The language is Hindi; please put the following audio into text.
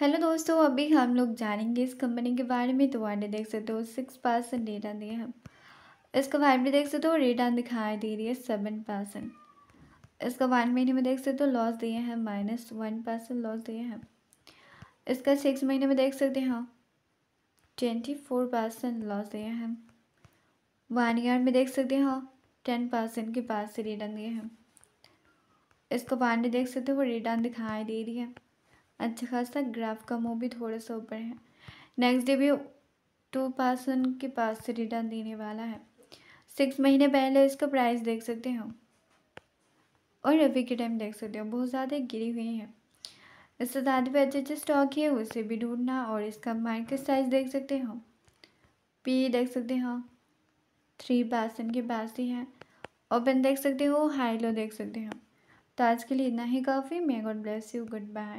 हेलो दोस्तों अभी हम लोग जानेंगे इस कंपनी के बारे में तो आने देख सकते हो सिक्स परसेंट डेटा दिए हम इसका वाइट में देख सकते हो रिटर्न दिखाई दे रही है सेवन परसेंट इसका वन महीने में देख सकते हो लॉस दिए हैं माइनस वन परसेंट लॉस दिए हैं इसका सिक्स महीने में देख सकते हैं ट्वेंटी फोर परसेंट लॉस दिए हैं वन ईयर में देख सकते हो टेन परसेंट के पास से रिटर्न दिए हैं इसको वन में देख सकते हो रिटर्न दिखाई दे रही है अच्छा खासा ग्राफ का हो भी थोड़ा सा ऊपर है नेक्स्ट डे भी टू पर्सन के पास से रिटर्न देने वाला है सिक्स महीने पहले इसका प्राइस देख सकते हो और अभी के टाइम देख सकते हो बहुत ज़्यादा गिरी हुई है इससे दादी पे अच्छे अच्छे स्टॉक है उसे भी ढूंढना और इसका मार्केट साइज देख सकते हो पी देख सकते हो थ्री पर्सन के पास ही है ओपन देख सकते हो हाई लो देख सकते हो तो आज के लिए इतना ही काफ़ी may God bless you good bye